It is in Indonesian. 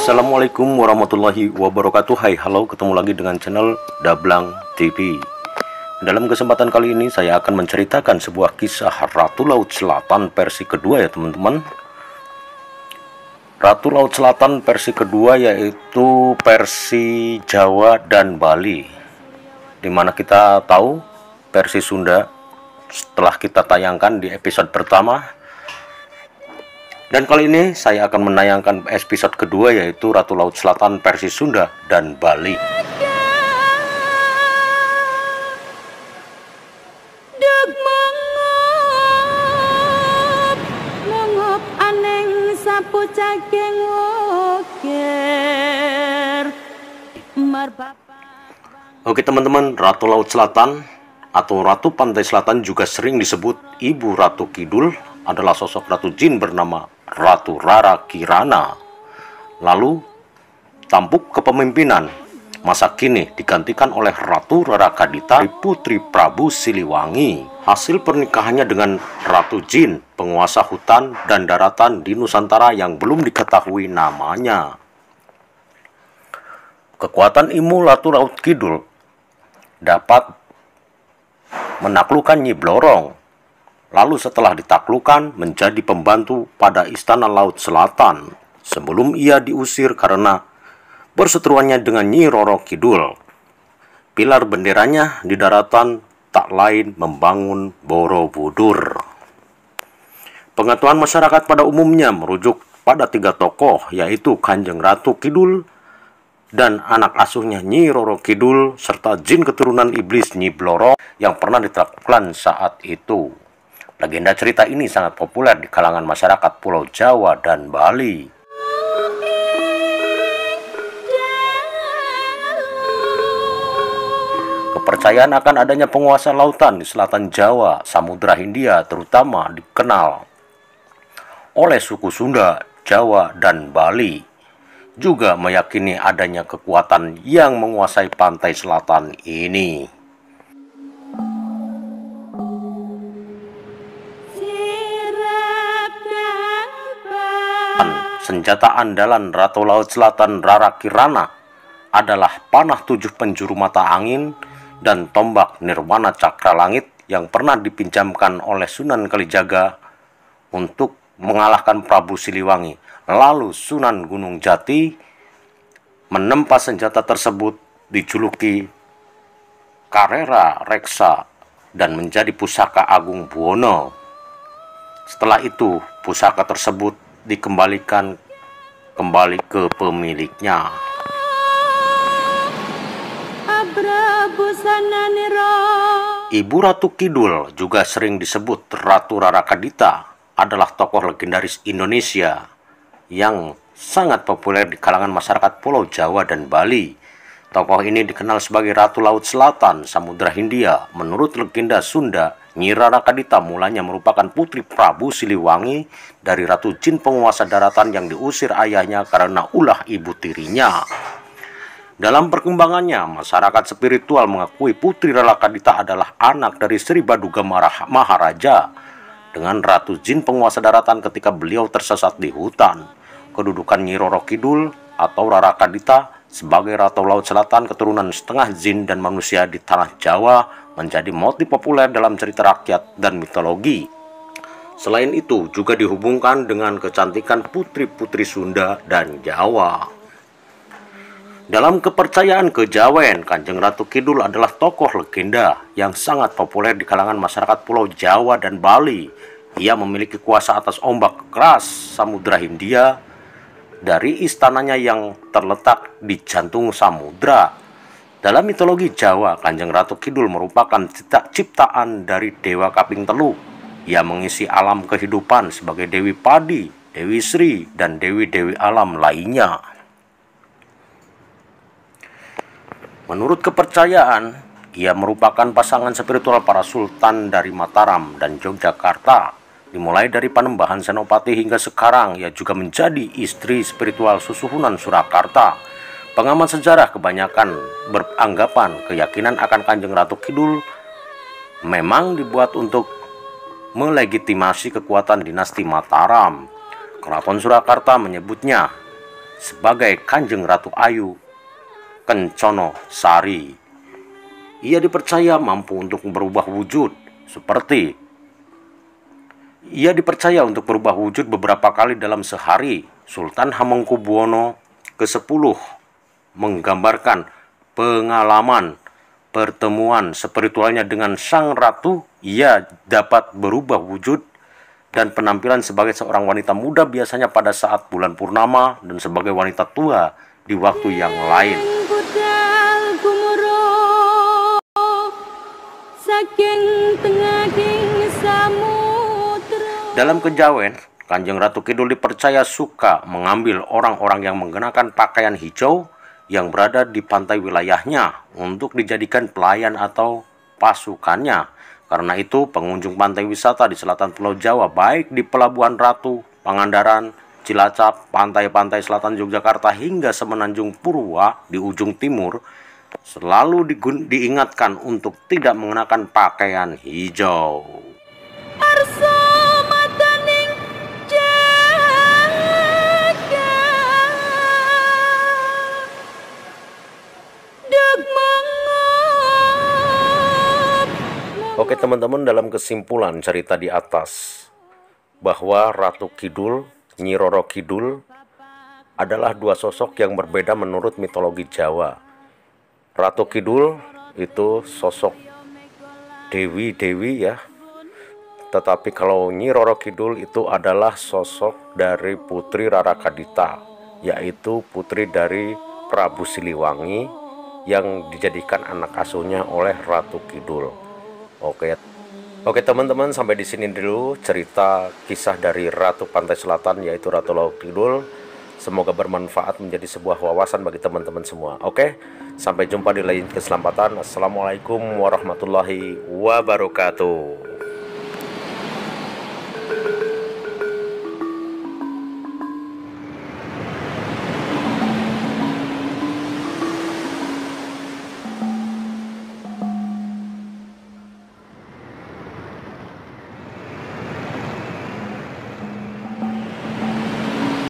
Assalamualaikum warahmatullahi wabarakatuh Hai halo ketemu lagi dengan channel Dablang TV dalam kesempatan kali ini saya akan menceritakan sebuah kisah Ratu Laut Selatan versi kedua ya teman-teman Ratu Laut Selatan versi kedua yaitu versi Jawa dan Bali dimana kita tahu versi Sunda setelah kita tayangkan di episode pertama dan kali ini saya akan menayangkan episode kedua yaitu Ratu Laut Selatan versi Sunda dan Bali. Oke teman-teman, Ratu Laut Selatan atau Ratu Pantai Selatan juga sering disebut Ibu Ratu Kidul adalah sosok Ratu Jin bernama Ratu Rara Kirana. Lalu, tampuk kepemimpinan masa kini digantikan oleh Ratu Rara Kadita Putri Prabu Siliwangi. Hasil pernikahannya dengan Ratu Jin, penguasa hutan dan daratan di Nusantara yang belum diketahui namanya. Kekuatan Imu Ratu Raut Kidul dapat menaklukkan Nyi Blorong lalu setelah ditaklukan menjadi pembantu pada Istana Laut Selatan sebelum ia diusir karena perseteruannya dengan Nyi Roro Kidul. Pilar benderanya di daratan tak lain membangun Borobudur. Pengetahuan masyarakat pada umumnya merujuk pada tiga tokoh yaitu Kanjeng Ratu Kidul dan anak asuhnya Nyi Roro Kidul serta jin keturunan iblis Nyi Bloro yang pernah ditaklukan saat itu. Legenda cerita ini sangat populer di kalangan masyarakat Pulau Jawa dan Bali. Kepercayaan akan adanya penguasa lautan di selatan Jawa, Samudra Hindia terutama dikenal oleh suku Sunda, Jawa, dan Bali. Juga meyakini adanya kekuatan yang menguasai pantai selatan ini. senjata andalan Ratu Laut Selatan Rara Kirana adalah panah tujuh penjuru mata angin dan tombak Nirwana Cakra Langit yang pernah dipinjamkan oleh Sunan Kalijaga untuk mengalahkan Prabu Siliwangi. Lalu Sunan Gunung Jati menempa senjata tersebut dijuluki Karera Reksa dan menjadi pusaka agung Buwono. Setelah itu, pusaka tersebut dikembalikan kembali ke pemiliknya. Ibu Ratu Kidul juga sering disebut Ratu Rara Kadita adalah tokoh legendaris Indonesia yang sangat populer di kalangan masyarakat Pulau Jawa dan Bali. Tokoh ini dikenal sebagai Ratu Laut Selatan Samudra Hindia menurut legenda Sunda Nyi Radakadita mulanya merupakan putri Prabu Siliwangi dari Ratu Jin penguasa daratan yang diusir ayahnya karena ulah ibu tirinya. Dalam perkembangannya, masyarakat spiritual mengakui Putri Radakadita adalah anak dari Sri Baduga Maharaja dengan Ratu Jin penguasa daratan ketika beliau tersesat di hutan. Kedudukan Nyi Roro Kidul atau Radakadita sebagai Ratu Laut Selatan keturunan setengah jin dan manusia di tanah Jawa menjadi motif populer dalam cerita rakyat dan mitologi. Selain itu juga dihubungkan dengan kecantikan putri-putri Sunda dan Jawa. Dalam kepercayaan kejawen, Kanjeng Ratu Kidul adalah tokoh legenda yang sangat populer di kalangan masyarakat Pulau Jawa dan Bali. Ia memiliki kuasa atas ombak keras Samudra Hindia dari istananya yang terletak di jantung samudra dalam mitologi Jawa, Kanjeng Ratu Kidul merupakan ciptaan dari Dewa Kaping Telu. Ia mengisi alam kehidupan sebagai Dewi Padi, Dewi Sri, dan Dewi-Dewi alam lainnya. Menurut kepercayaan, ia merupakan pasangan spiritual para sultan dari Mataram dan Yogyakarta. Dimulai dari Panembahan Senopati hingga sekarang, ia juga menjadi istri spiritual Susuhunan Surakarta Pengaman sejarah kebanyakan beranggapan keyakinan akan Kanjeng Ratu Kidul memang dibuat untuk melegitimasi kekuatan dinasti Mataram. Keraton Surakarta menyebutnya sebagai Kanjeng Ratu Ayu Kencono Sari. Ia dipercaya mampu untuk berubah wujud seperti ia dipercaya untuk berubah wujud beberapa kali dalam sehari. Sultan Hamengkubuwono ke-10 menggambarkan pengalaman pertemuan spiritualnya dengan sang ratu, ia dapat berubah wujud dan penampilan sebagai seorang wanita muda biasanya pada saat bulan purnama dan sebagai wanita tua di waktu yang lain. Dalam kejawen, Kanjeng Ratu Kidul dipercaya suka mengambil orang-orang yang mengenakan pakaian hijau yang berada di pantai wilayahnya untuk dijadikan pelayan atau pasukannya. Karena itu, pengunjung pantai wisata di selatan Pulau Jawa baik di Pelabuhan Ratu, Pangandaran, Cilacap, pantai-pantai selatan Yogyakarta hingga Semenanjung Purwa di ujung timur selalu diingatkan untuk tidak mengenakan pakaian hijau. teman-teman dalam kesimpulan cerita di atas bahwa Ratu Kidul, Nyi Roro Kidul adalah dua sosok yang berbeda menurut mitologi Jawa. Ratu Kidul itu sosok dewi-dewi ya. Tetapi kalau Nyi Roro Kidul itu adalah sosok dari putri Rara Kadita, yaitu putri dari Prabu Siliwangi yang dijadikan anak asuhnya oleh Ratu Kidul. Oke. Oke teman-teman sampai di sini dulu cerita kisah dari Ratu Pantai Selatan yaitu Ratu Laut Kidul. Semoga bermanfaat menjadi sebuah wawasan bagi teman-teman semua. Oke, sampai jumpa di lain kesempatan. Assalamualaikum warahmatullahi wabarakatuh.